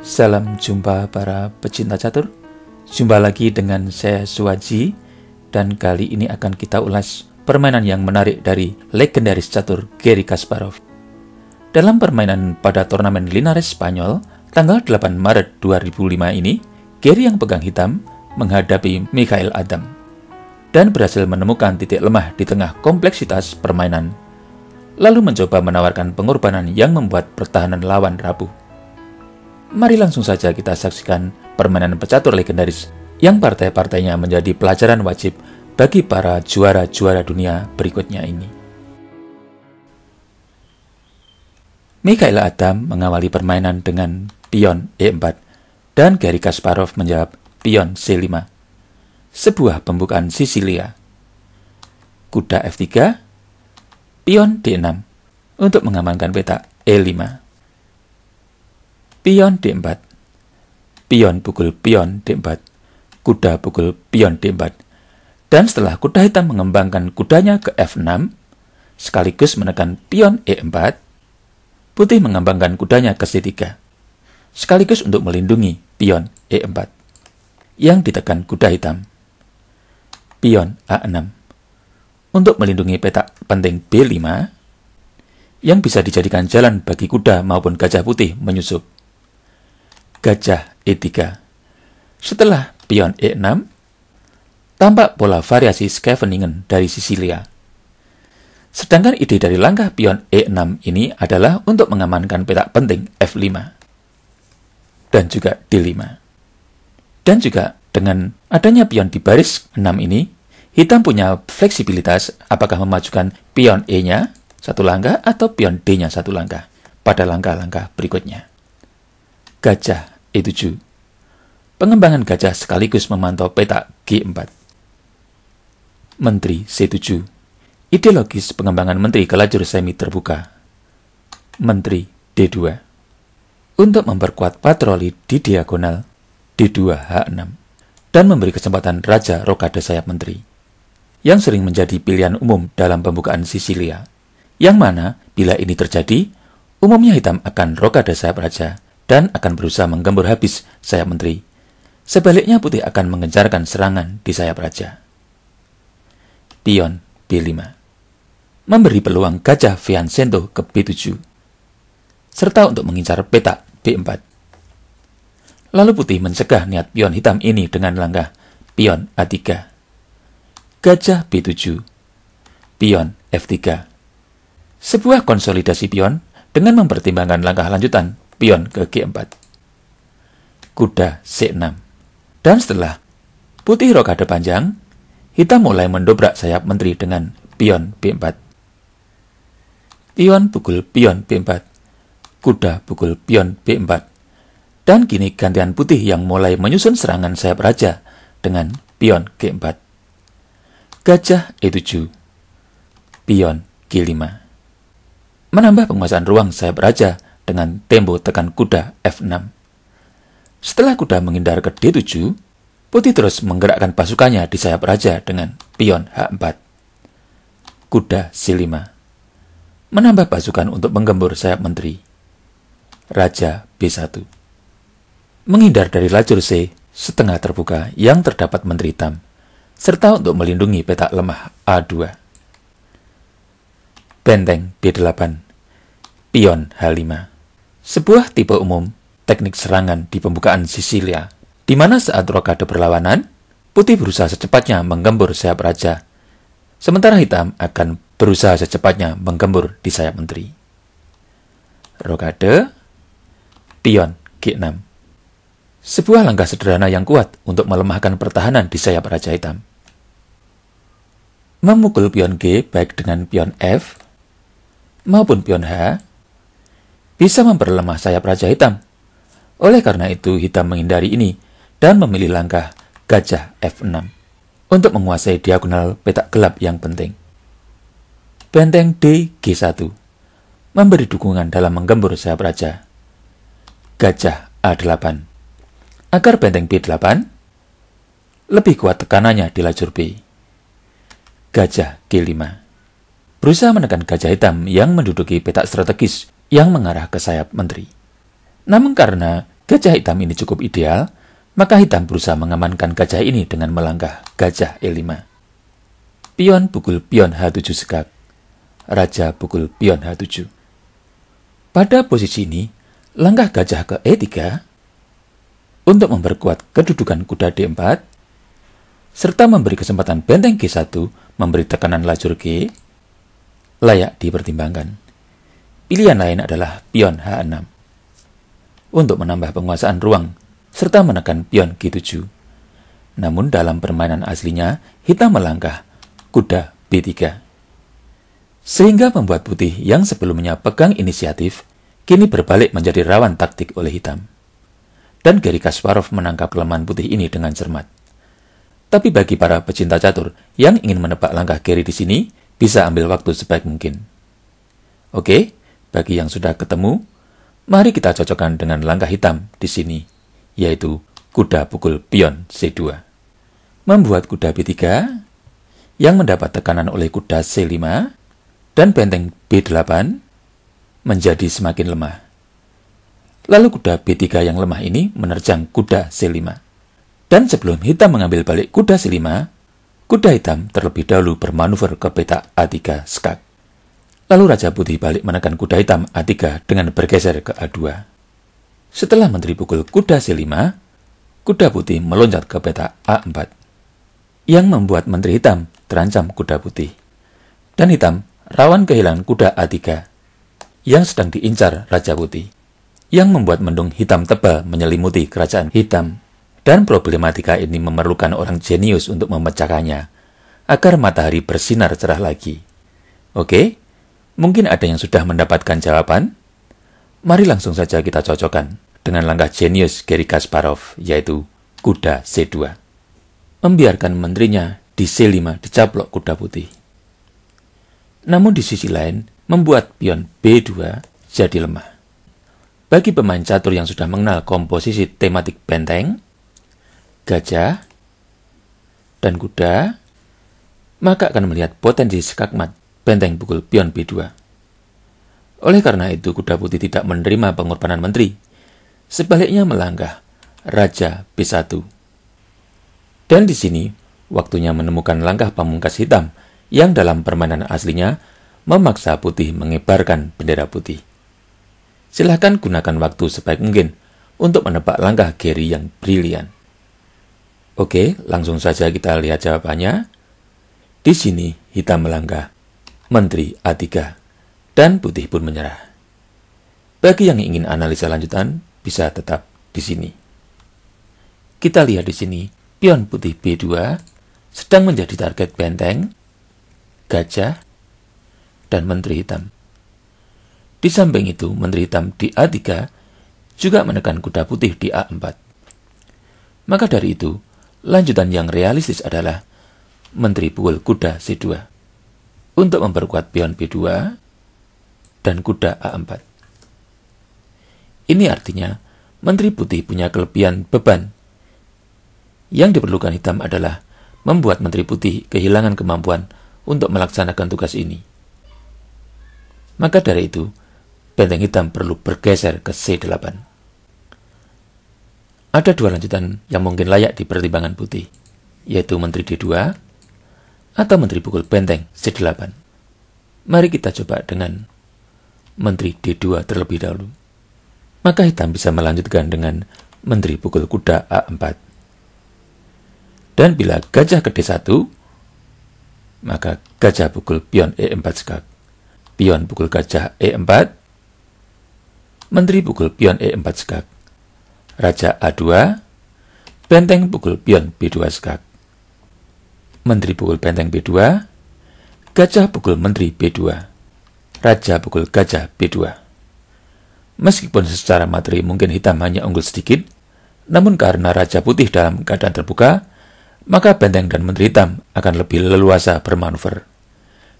Salam jumpa para pecinta catur. Jumpa lagi dengan saya Suwaji dan kali ini akan kita ulas permainan yang menarik dari legendaris catur Gary Kasparov. Dalam permainan pada turnamen Linares Spanyol tanggal 8 Maret 2005 ini, Gary yang pegang hitam menghadapi Mikhail Adam dan berhasil menemukan titik lemah di tengah kompleksitas permainan. Lalu mencoba menawarkan pengorbanan yang membuat pertahanan lawan rapuh. Mari langsung saja kita saksikan permainan pecatur legendaris yang partai-partainya menjadi pelajaran wajib bagi para juara-juara dunia berikutnya ini. Mikhail Adam mengawali permainan dengan pion E4 dan Gary Kasparov menjawab pion C5. Sebuah pembukaan Sisilia. Kuda F3, pion D6 untuk mengamankan peta E5. Pion D4. Pion pukul pion D4. Kuda pukul pion D4. Dan setelah kuda hitam mengembangkan kudanya ke F6, sekaligus menekan pion E4, putih mengembangkan kudanya ke C3, sekaligus untuk melindungi pion E4 yang ditekan kuda hitam. Pion A6 untuk melindungi petak penting B5 yang bisa dijadikan jalan bagi kuda maupun gajah putih menyusup gajah E3. Setelah pion E6, tampak pola variasi Scheveningen dari Sisilia. Sedangkan ide dari langkah pion E6 ini adalah untuk mengamankan petak penting F5 dan juga D5. Dan juga dengan adanya pion di baris 6 ini, hitam punya fleksibilitas apakah memajukan pion E-nya satu langkah atau pion D-nya satu langkah pada langkah-langkah berikutnya gajah E7. Pengembangan gajah sekaligus memantau peta G4. Menteri C7. Ideologis pengembangan menteri ke lajur semi terbuka. Menteri D2. Untuk memperkuat patroli di diagonal D2H6 dan memberi kesempatan Raja Rokade Sayap Menteri yang sering menjadi pilihan umum dalam pembukaan Sisilia. Yang mana, bila ini terjadi, umumnya hitam akan Rokade Sayap Raja dan akan berusaha menggembur habis sayap menteri. Sebaliknya putih akan mengejarkan serangan di sayap raja. Pion B5 Memberi peluang gajah Fiancento ke B7 serta untuk mengincar peta B4. Lalu putih mencegah niat pion hitam ini dengan langkah pion A3. Gajah B7 Pion F3 Sebuah konsolidasi pion dengan mempertimbangkan langkah lanjutan pion ke G4 kuda C6 dan setelah putih rok ada panjang hitam mulai mendobrak sayap menteri dengan pion B4 pion pukul pion B4 kuda pukul pion B4 dan kini gantian putih yang mulai menyusun serangan sayap raja dengan pion G4 gajah E7 pion G5 menambah penguasaan ruang sayap raja dengan tempo tekan kuda F6. Setelah kuda menghindar ke D7, putih terus menggerakkan pasukannya di sayap raja dengan pion H4. Kuda C5 menambah pasukan untuk menggembur sayap menteri. Raja B1 menghindar dari lajur C setengah terbuka yang terdapat menteri hitam, serta untuk melindungi petak lemah A2. Benteng B8 Pion H5 sebuah tipe umum, teknik serangan di pembukaan Sisilia, di mana saat rokade berlawanan, putih berusaha secepatnya menggembur sayap raja, sementara hitam akan berusaha secepatnya menggembur di sayap menteri. Rokade, pion G6. Sebuah langkah sederhana yang kuat untuk melemahkan pertahanan di sayap raja hitam. Memukul pion G baik dengan pion F maupun pion H bisa memperlemah sayap Raja Hitam. Oleh karena itu, Hitam menghindari ini dan memilih langkah gajah F6 untuk menguasai diagonal petak gelap yang penting. Benteng D G1 memberi dukungan dalam menggembur sayap Raja. Gajah A8 agar benteng B8 lebih kuat tekanannya di lajur B. Gajah G5 berusaha menekan gajah hitam yang menduduki petak strategis yang mengarah ke sayap menteri. Namun karena gajah hitam ini cukup ideal, maka hitam berusaha mengamankan gajah ini dengan melangkah gajah E5. Pion pukul pion H7 sekak. Raja pukul pion H7. Pada posisi ini, langkah gajah ke E3 untuk memperkuat kedudukan kuda D4 serta memberi kesempatan benteng G1 memberi tekanan lajur G layak dipertimbangkan. Pilihan lain adalah pion H6 untuk menambah penguasaan ruang serta menekan pion G7. Namun dalam permainan aslinya, hitam melangkah, kuda B3. Sehingga membuat putih yang sebelumnya pegang inisiatif, kini berbalik menjadi rawan taktik oleh hitam. Dan Gary Kasparov menangkap kelemahan putih ini dengan cermat. Tapi bagi para pecinta catur yang ingin menebak langkah Gary di sini, bisa ambil waktu sebaik mungkin. Oke, bagi yang sudah ketemu, mari kita cocokkan dengan langkah hitam di sini, yaitu kuda pukul pion C2. Membuat kuda B3 yang mendapat tekanan oleh kuda C5 dan benteng B8 menjadi semakin lemah. Lalu kuda B3 yang lemah ini menerjang kuda C5. Dan sebelum hitam mengambil balik kuda C5, kuda hitam terlebih dahulu bermanuver ke peta A3 skak. Lalu Raja Putih balik menekan kuda hitam A3 dengan bergeser ke A2. Setelah menteri pukul kuda C5, kuda putih meloncat ke peta A4. Yang membuat menteri hitam terancam kuda putih. Dan hitam rawan kehilangan kuda A3 yang sedang diincar Raja Putih. Yang membuat mendung hitam tebal menyelimuti kerajaan hitam. Dan problematika ini memerlukan orang jenius untuk memecahkannya agar matahari bersinar cerah lagi. Oke? Mungkin ada yang sudah mendapatkan jawaban? Mari langsung saja kita cocokkan dengan langkah jenius Gary Kasparov, yaitu kuda C2. Membiarkan menterinya di C5 dicaplok kuda putih. Namun di sisi lain, membuat pion B2 jadi lemah. Bagi pemain catur yang sudah mengenal komposisi tematik benteng, gajah, dan kuda, maka akan melihat potensi skakmat benteng pukul pion B2. Oleh karena itu, kuda putih tidak menerima pengorbanan menteri. Sebaliknya melangkah, Raja B1. Dan di sini, waktunya menemukan langkah pamungkas hitam yang dalam permainan aslinya memaksa putih mengibarkan bendera putih. Silahkan gunakan waktu sebaik mungkin untuk menebak langkah Gary yang brilian. Oke, langsung saja kita lihat jawabannya. Di sini, hitam melangkah. Menteri A3, dan Putih pun menyerah. Bagi yang ingin analisa lanjutan, bisa tetap di sini. Kita lihat di sini, pion putih B2 sedang menjadi target benteng, gajah, dan menteri hitam. Di samping itu, menteri hitam di A3 juga menekan kuda putih di A4. Maka dari itu, lanjutan yang realistis adalah menteri pukul kuda C2 untuk memperkuat pion B2 dan kuda A4. Ini artinya menteri putih punya kelebihan beban. Yang diperlukan hitam adalah membuat menteri putih kehilangan kemampuan untuk melaksanakan tugas ini. Maka dari itu, benteng hitam perlu bergeser ke C8. Ada dua lanjutan yang mungkin layak dipertimbangkan putih, yaitu menteri D2 atau Menteri Pukul Benteng C8. Mari kita coba dengan Menteri D2 terlebih dahulu. Maka hitam bisa melanjutkan dengan Menteri Pukul Kuda A4. Dan bila gajah ke D1, maka gajah pukul pion E4 skak. Pion pukul gajah E4, Menteri pukul pion E4 skak. Raja A2, benteng pukul pion B2 skak. Menteri pukul benteng B2, gajah pukul menteri B2, raja pukul gajah B2. Meskipun secara materi mungkin hitam hanya unggul sedikit, namun karena raja putih dalam keadaan terbuka, maka benteng dan menteri hitam akan lebih leluasa bermanuver.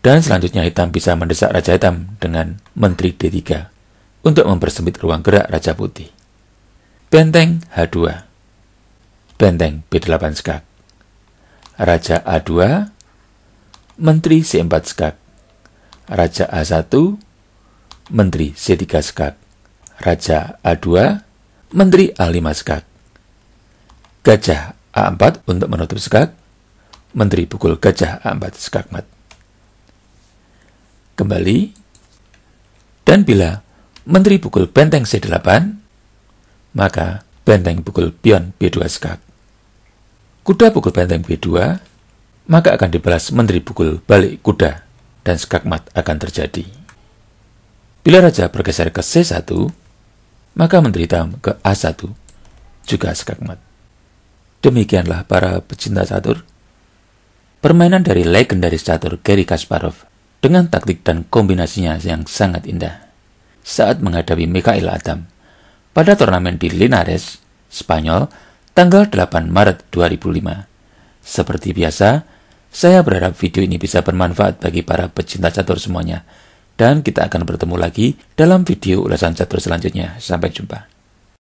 Dan selanjutnya hitam bisa mendesak raja hitam dengan menteri D3 untuk mempersempit ruang gerak raja putih. Benteng H2 Benteng B8 skak Raja A2, Menteri C4 skak, Raja A1, Menteri C3 skak, Raja A2, Menteri A5 skak. Gajah A4 untuk menutup skak, Menteri pukul gajah A4 skakmat. Kembali, dan bila Menteri pukul benteng C8, maka benteng pukul pion B2 skak kuda pukul benteng B2, maka akan dibalas menteri pukul balik kuda dan skakmat akan terjadi. Bila raja bergeser ke C1, maka menteri hitam ke A1 juga skakmat. Demikianlah para pecinta catur. Permainan dari legendaris catur Gary Kasparov dengan taktik dan kombinasinya yang sangat indah saat menghadapi Mikhail Adam pada turnamen di Linares, Spanyol tanggal 8 Maret 2005. Seperti biasa, saya berharap video ini bisa bermanfaat bagi para pecinta catur semuanya. Dan kita akan bertemu lagi dalam video ulasan catur selanjutnya. Sampai jumpa.